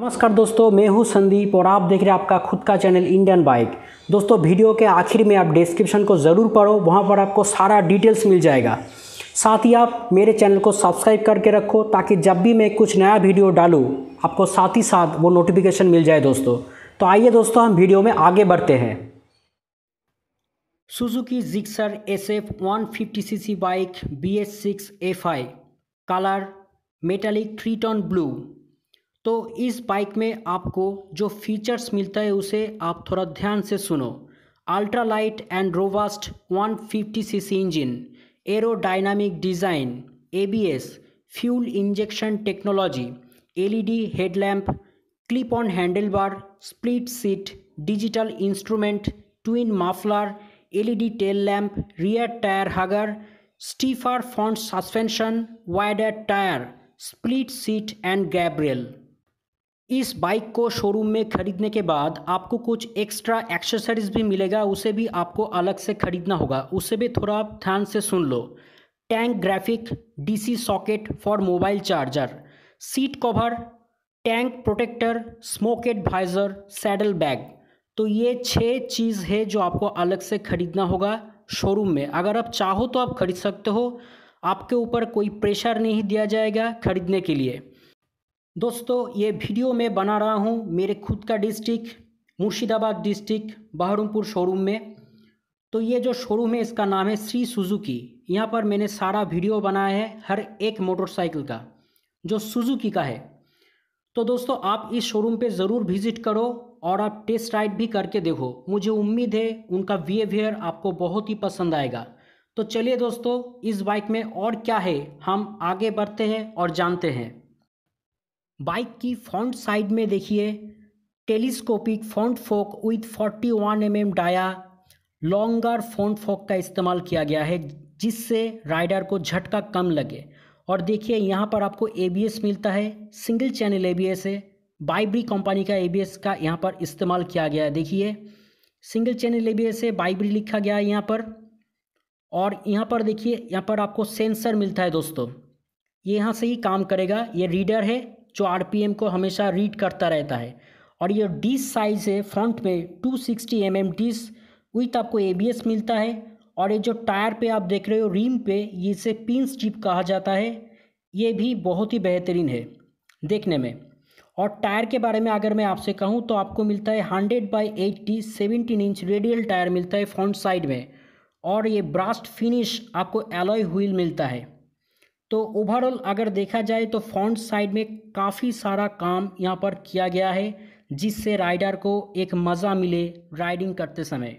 नमस्कार दोस्तों मैं हूं संदीप और आप देख रहे हैं आपका खुद का चैनल इंडियन बाइक दोस्तों वीडियो के आखिर में आप डिस्क्रिप्शन को ज़रूर पढ़ो वहां पर आपको सारा डिटेल्स मिल जाएगा साथ ही आप मेरे चैनल को सब्सक्राइब करके रखो ताकि जब भी मैं कुछ नया वीडियो डालूँ आपको साथ ही साथ वो नोटिफिकेशन मिल जाए दोस्तों तो आइए दोस्तों हम वीडियो में आगे बढ़ते हैं Suzuki Gixxer S F one fifty C C bike B S six F I colour metallic three tone blue तो इस बाइक में आपको जो फीचर्स मिलता है उसे आप थोड़ा ध्यान से सुनो ultra light and robust 150 CC engine aerodynamic design ABS fuel injection technology LED headlamp clip on handle bar split seat digital instrument twin muffler LED tail lamp rear tyre hugger stiffer front suspension wider tyre split seat and Gabriel इस bike को showroom में ख़रीदने के बाद आपको कुछ extra accessories भी मिलेगा उसे भी आपको अलग से ख़रीदना होगा उसे भी थोड़ा आप ध्यान से सुन लो tank graphic DC socket for mobile charger seat cover tank protector smoked visor saddle bag तो ये छः चीज़ है जो आपको अलग से ख़रीदना होगा शोरूम में अगर आप चाहो तो आप ख़रीद सकते हो आपके ऊपर कोई प्रेशर नहीं दिया जाएगा ख़रीदने के लिए दोस्तों ये वीडियो मैं बना रहा हूँ मेरे खुद का district Murshidabad district Baharampur showroom में तो ये जो शोरूम है इसका नाम है श्री सुजुकी यहाँ पर मैंने सारा वीडियो बनाया है हर एक मोटरसाइकिल का जो सुजुकी का है तो दोस्तों आप इस शोरूम पे ज़रूर विज़िट करो और आप टेस्ट राइड भी करके देखो मुझे उम्मीद है उनका बिहेवियर आपको बहुत ही पसंद आएगा तो चलिए दोस्तों इस बाइक में और क्या है हम आगे बढ़ते हैं और जानते हैं बाइक की फ्रंट साइड में देखिए telescopic front fork with 41 one mm dia longer front fork का इस्तेमाल किया गया है जिससे राइडर को झटका कम लगे और देखिए यहाँ पर आपको एबीएस मिलता है सिंगल चैनल एबीएस है बाइब्री कंपनी का एबीएस का यहाँ पर इस्तेमाल किया गया है देखिए सिंगल चैनल एबीएस है बाइब्री लिखा गया है यहाँ पर और यहाँ पर देखिए यहाँ पर आपको सेंसर मिलता है दोस्तों ये यहाँ से ही काम करेगा ये रीडर है जो आर को हमेशा रीड करता रहता है और ये डिस साइज़ है फ्रंट में 260 sixty M M disc with आपको ए मिलता है और ये जो टायर पे आप देख रहे हो रिम पे ये इसे पिन स्ट्रिप कहा जाता है ये भी बहुत ही बेहतरीन है देखने में और टायर के बारे में अगर मैं आपसे कहूँ तो आपको मिलता है hundred by eighty seventeen inch radial tyre मिलता है फ्रंट साइड में और ये ब्रास्ट फिनिश आपको एलॉय व्हील मिलता है तो ओवरऑल अगर देखा जाए तो फ्रंट साइड में काफ़ी सारा काम यहाँ पर किया गया है जिससे राइडर को एक मज़ा मिले राइडिंग करते समय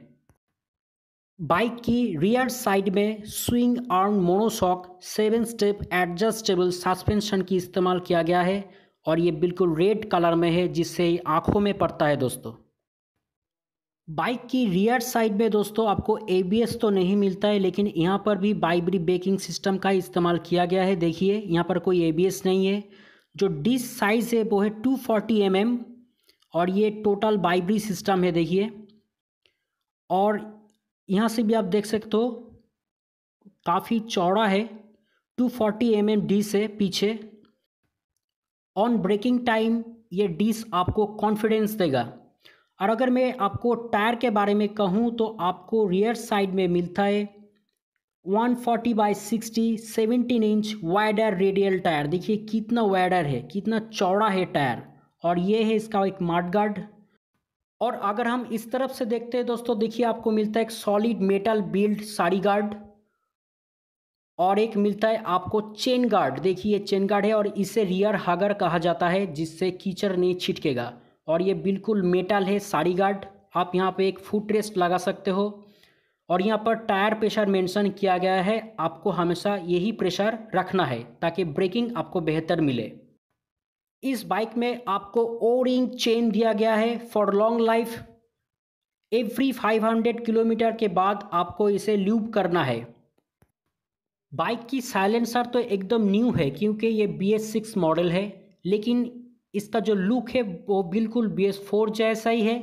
बाइक की रियर साइड में swing arm monoshock seven step adjustable suspension की इस्तेमाल किया गया है और ये बिल्कुल रेड कलर में है जिससे आँखों में पड़ता है दोस्तों बाइक की रियर साइड में दोस्तों आपको एबीएस तो नहीं मिलता है लेकिन यहाँ पर भी बाइबरी ब्रेकिंग सिस्टम का इस्तेमाल किया गया है देखिए यहाँ पर कोई एबीएस नहीं है जो डिस साइज़ है वो है 240 फोर्टी mm और ये टोटल बाइबरी सिस्टम है देखिए और यहाँ से भी आप देख सकते हो काफ़ी चौड़ा है 240 फोर्टी mm डिस है पीछे ऑन ब्रेकिंग टाइम ये डिस आपको कॉन्फिडेंस देगा और अगर मैं आपको टायर के बारे में कहूँ तो आपको रियर साइड में मिलता है 140 forty by sixty seventeen inch wider radial tyre देखिए कितना वाइडर है कितना चौड़ा है टायर और ये है इसका एक मार्ट गार्ड और अगर हम इस तरफ से देखते हैं दोस्तों देखिए आपको मिलता है एक solid metal build sari guard और एक मिलता है आपको चेन गार्ड देखिए ये चेन गार्ड है और इसे रियर हागर कहा जाता है जिससे कीचड़ नहीं छिटकेगा और ये बिल्कुल मेटल है साड़ी गार्ड आप यहाँ पे एक फुट रेस्ट लगा सकते हो और यहाँ पर टायर प्रेशर मेंशन किया गया है आपको हमेशा यही प्रेशर रखना है ताकि ब्रेकिंग आपको बेहतर मिले इस बाइक में आपको ओ रिंग चेन दिया गया है for long life every 500 kilometre के बाद आपको इसे ल्यूब करना है बाइक की साइलेंसर तो एकदम न्यू है क्योंकि ये बी एस सिक्स मॉडल है लेकिन इसका जो लुक है वो बिल्कुल बी एस फोर जैसा ही है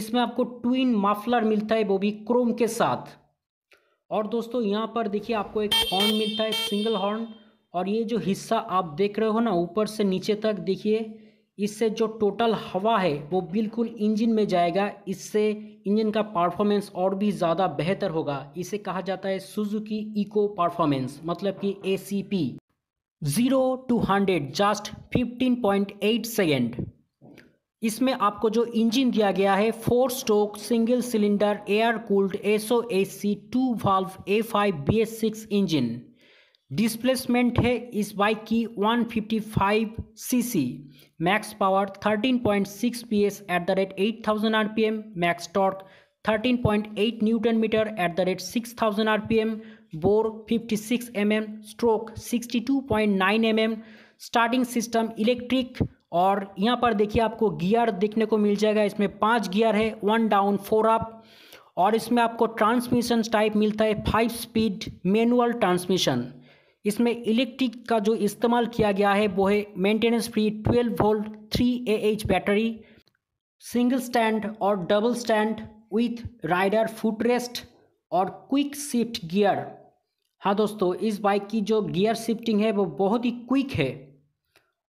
इसमें आपको ट्विन माफलर मिलता है वो भी क्रोम के साथ और दोस्तों यहाँ पर देखिए आपको एक हॉर्न मिलता है सिंगल हॉर्न और ये जो हिस्सा आप देख रहे हो ना ऊपर से नीचे तक देखिए इससे जो टोटल हवा है वो बिल्कुल इंजन में जाएगा इससे इंजन का परफॉर्मेंस और भी ज़्यादा बेहतर होगा इसे कहा जाता है सुजुकी इको परफॉर्मेंस मतलब कि a zero to hundred just fifteen point eight second इसमें आपको जो इंजन दिया गया है four stroke single cylinder air cooled SO A C two valve a five B S six engine displacement है इस बाइक की 155 C max power thirteen point six P S at the rate eight thousand R P M max torque thirteen point eight newton metre at the rate six thousand R P M bore 56 M stroke 62.9 M starting system electric और यहाँ पर देखिए आपको gear देखने को मिल जाएगा इसमें पांच गियर है वन डाउन फोर अप और इसमें आपको ट्रांसमिशन टाइप मिलता है फाइव स्पीड मैनुअल ट्रांसमिशन इसमें इलेक्ट्रिक का जो इस्तेमाल किया गया है वो है maintenance free 12 volt 3 H battery single stand और double stand with rider footrest और क्विक शिफ्ट गियर हाँ दोस्तों इस बाइक की जो गियर शिफ्टिंग है वो बहुत ही क्विक है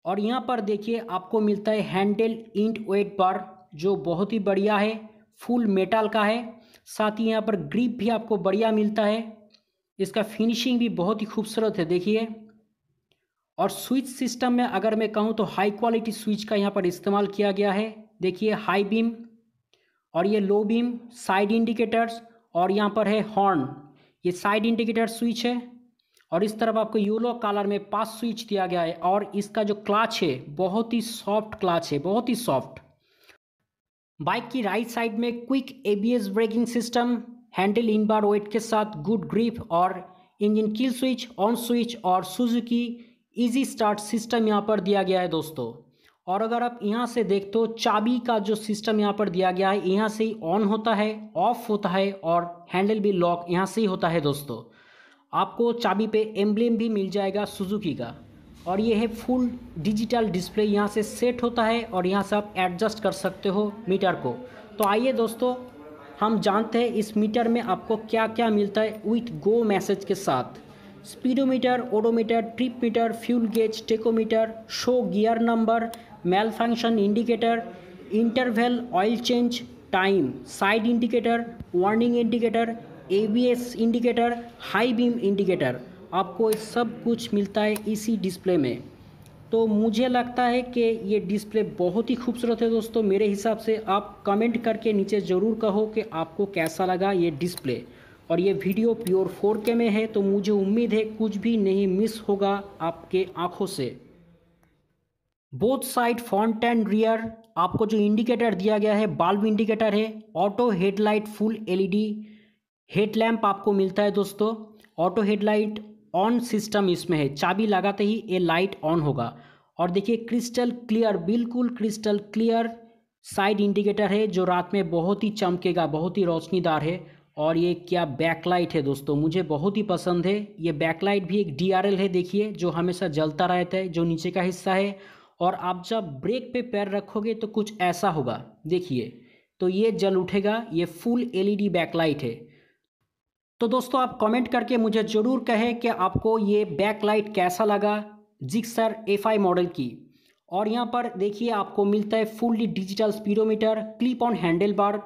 और यहाँ पर देखिए आपको मिलता है हैंडल इंट वेट बार जो बहुत ही बढ़िया है फुल मेटल का है साथ ही यहाँ पर ग्रिप भी आपको बढ़िया मिलता है इसका फिनिशिंग भी बहुत ही खूबसूरत है देखिए और स्विच सिस्टम में अगर मैं कहूँ तो हाई क्वालिटी स्विच का यहाँ पर इस्तेमाल किया गया है देखिए हाई बीम और ये लो बीम साइड इंडिकेटर्स और यहाँ पर है हॉर्न ये साइड इंडिकेटर स्विच है और इस तरफ आपको येलो कलर में पास स्विच दिया गया है और इसका जो क्लाच है बहुत ही सॉफ्ट क्लाच है बहुत ही सॉफ्ट बाइक की राइट साइड में quick ABS braking system handle in bar weight के साथ गुड ग्रिप और engine kill switch on switch और सुजुकी इजी स्टार्ट सिस्टम यहाँ पर दिया गया है दोस्तों और अगर आप यहाँ से देख तो चाबी का जो सिस्टम यहाँ पर दिया गया है यहाँ से ही ऑन होता है ऑफ होता है और हैंडल भी लॉक यहाँ से ही होता है दोस्तों आपको चाबी पे एम्बलेम भी मिल जाएगा सुजुकी का और ये है फुल डिजिटल डिस्प्ले यहाँ से सेट होता है और यहाँ से आप एडजस्ट कर सकते हो मीटर को तो आइए दोस्तों हम जानते हैं इस मीटर में आपको क्या क्या मिलता है विथ गो मैसेज के साथ speedometer odometer trip meter fuel gauge tachometer show gear number malfunction indicator interval oil change time side indicator warning indicator A B S indicator high beam indicator आपको सब कुछ मिलता है इसी display में तो मुझे लगता है कि ये डिस्प्ले बहुत ही खूबसूरत है दोस्तों मेरे हिसाब से आप कमेंट करके नीचे ज़रूर कहो कि आपको कैसा लगा ये डिस्प्ले और ये वीडियो प्योर फोर के में है तो मुझे उम्मीद है कुछ भी नहीं मिस होगा आपके आंखों से both side front and rear आपको जो इंडिकेटर दिया गया है बाल्ब इंडिकेटर है auto headlight full LED headlamp आपको मिलता है दोस्तों ऑटो हेडलाइट ऑन सिस्टम इसमें है चाबी लगाते ही ये लाइट ऑन होगा और देखिए क्रिस्टल क्लियर बिल्कुल क्रिस्टल क्लियर साइड इंडिकेटर है जो रात में बहुत ही चमकेगा बहुत ही रोशनीदार है और ये क्या बैकलाइट है दोस्तों मुझे बहुत ही पसंद है ये बैकलाइट भी एक डीआरएल है देखिए जो हमेशा जलता रहता है जो नीचे का हिस्सा है और आप जब ब्रेक पे पैर रखोगे तो कुछ ऐसा होगा देखिए तो ये जल उठेगा ये फुल एलईडी बैकलाइट है तो दोस्तों आप कमेंट करके मुझे ज़रूर कहें कि आपको ये बैकलाइट कैसा लगा जिक्सर एफ मॉडल की और यहाँ पर देखिए आपको मिलता है fully digital speedometer clip on handle bar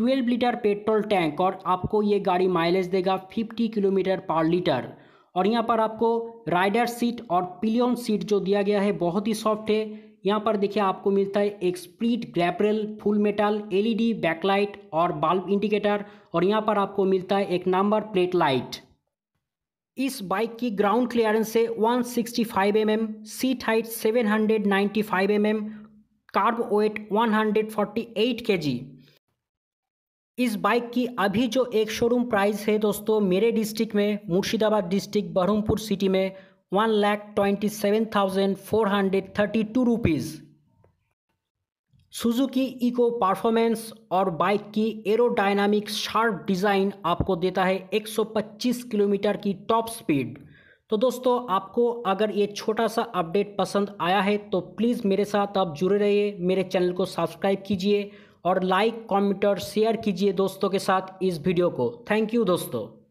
12 litre petrol tank और आपको ये गाड़ी माइलेज देगा 50 किलोमीटर पर लीटर और यहाँ पर आपको राइडर सीट और पिलियन सीट जो दिया गया है बहुत ही सॉफ्ट है यहाँ पर देखिए आपको मिलता है एक split grab rail full metal LED backlight और बल्ब इंडिकेटर और यहाँ पर आपको मिलता है एक नंबर प्लेट लाइट इस बाइक की ग्राउंड क्लियरेंस है one sixty mm, seat height seven hundred mm, kerb weight 148 K G इस बाइक की अभी जो एक शोरूम प्राइस है दोस्तों मेरे डिस्ट्रिक्ट में मुर्शिदाबाद डिस्ट्रिक्ट बहरमपुर सिटी में one lakh twenty seven thousand four hundred thirty two rupees Suzuki eco performance और बाइक की एरोडायनामिक शार्प डिज़ाइन आपको देता है एक सौ पच्चीस किलोमीटर की टॉप स्पीड तो दोस्तों आपको अगर ये छोटा सा अपडेट पसंद आया है तो प्लीज़ मेरे साथ आप जुड़े रहिए मेरे चैनल को सब्सक्राइब कीजिए और लाइक कमेंट और शेयर कीजिए दोस्तों के साथ इस वीडियो को थैंक यू दोस्तों